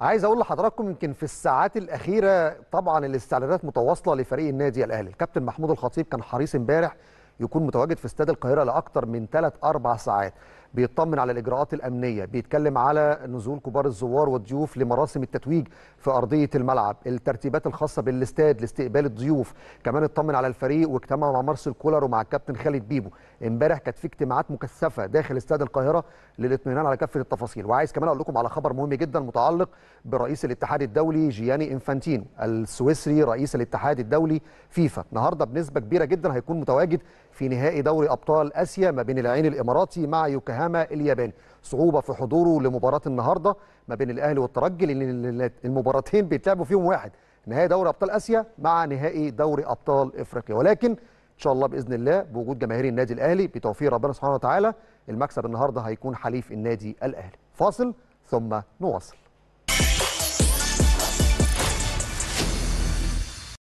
عايز اقول لحضراتكم يمكن في الساعات الاخيره طبعا الاستعلانات متواصله لفريق النادي الاهلي الكابتن محمود الخطيب كان حريص امبارح يكون متواجد في استاد القاهره لاكثر من 3 4 ساعات بيطمن على الاجراءات الامنيه بيتكلم على نزول كبار الزوار والضيوف لمراسم التتويج في ارضيه الملعب الترتيبات الخاصه بالاستاد لاستقبال الضيوف كمان اطمن على الفريق واجتمع مع مارسيل كولر ومع الكابتن خالد بيبو امبارح كانت في اجتماعات مكثفه داخل استاد القاهره للاطمئنان على كافه التفاصيل وعايز كمان اقول لكم على خبر مهم جدا متعلق برئيس الاتحاد الدولي جياني انفانتينو السويسري رئيس الاتحاد الدولي فيفا النهارده بنسبه كبيره جدا هيكون متواجد في نهائي دوري ابطال اسيا ما بين العين الاماراتي مع يوكوهاما هاما الياباني صعوبه في حضوره لمباراه النهارده ما بين الاهلي والترجي لان المباراتين بيتلعبوا فيهم واحد نهائي دوري ابطال اسيا مع نهائي دوري ابطال افريقيا ولكن ان شاء الله باذن الله بوجود جماهير النادي الاهلي بتوفيق ربنا سبحانه وتعالى المكسب النهارده هيكون حليف النادي الاهلي فاصل ثم نواصل